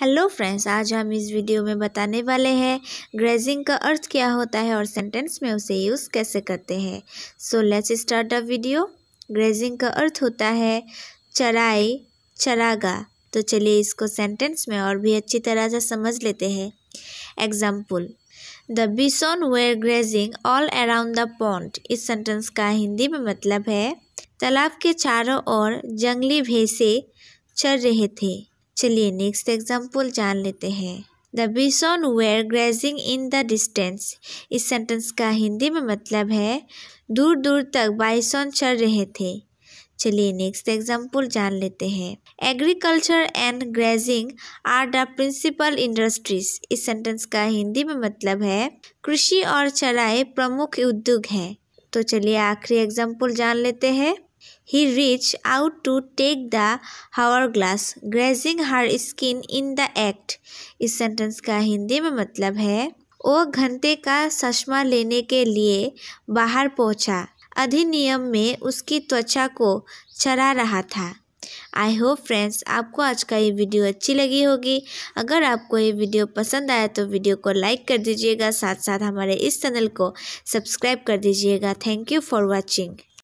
Hello friends आज हम इस वीडियो में बताने वाले हैं ग्रेजिंग का अर्थ क्या होता है और सेंटेंस में उसे यूज़ कैसे करते हैं so let's start a video grazing का अर्थ होता है चराई चरागा तो चलिए इसको सेंटेंस में और भी अच्छी तरह से समझ लेते हैं example the bison were grazing all around the pond इस सेंटेंस का हिंदी में मतलब है तालाब के चारों ओर जंगली भैंसे चर रहे थे चलिए नेक्स्ट एग्जाम्पल जान लेते हैं the bison were grazing in the distance इस सेंटेंस का हिंदी में मतलब है दूर दूर तक बाइसोन चल रहे थे चलिए नेक्स्ट एग्जाम्पल जान लेते हैं agriculture and grazing are the principal industries इस सेंटेंस का हिंदी में मतलब है कृषि और चराई प्रमुख उद्योग है तो चलिए आखिरी एग्जाम्पल जान लेते हैं He reached out to take the hourglass, grazing her skin in the act. इस सेंटेंस का हिंदी में मतलब है वो घंटे का चश्मा लेने के लिए बाहर पहुंचा। अधिनियम में उसकी त्वचा को चरा रहा था आई होप फ्रेंड्स आपको आज का ये वीडियो अच्छी लगी होगी अगर आपको ये वीडियो पसंद आया तो वीडियो को लाइक कर दीजिएगा साथ साथ हमारे इस चैनल को सब्सक्राइब कर दीजिएगा थैंक यू फॉर वॉचिंग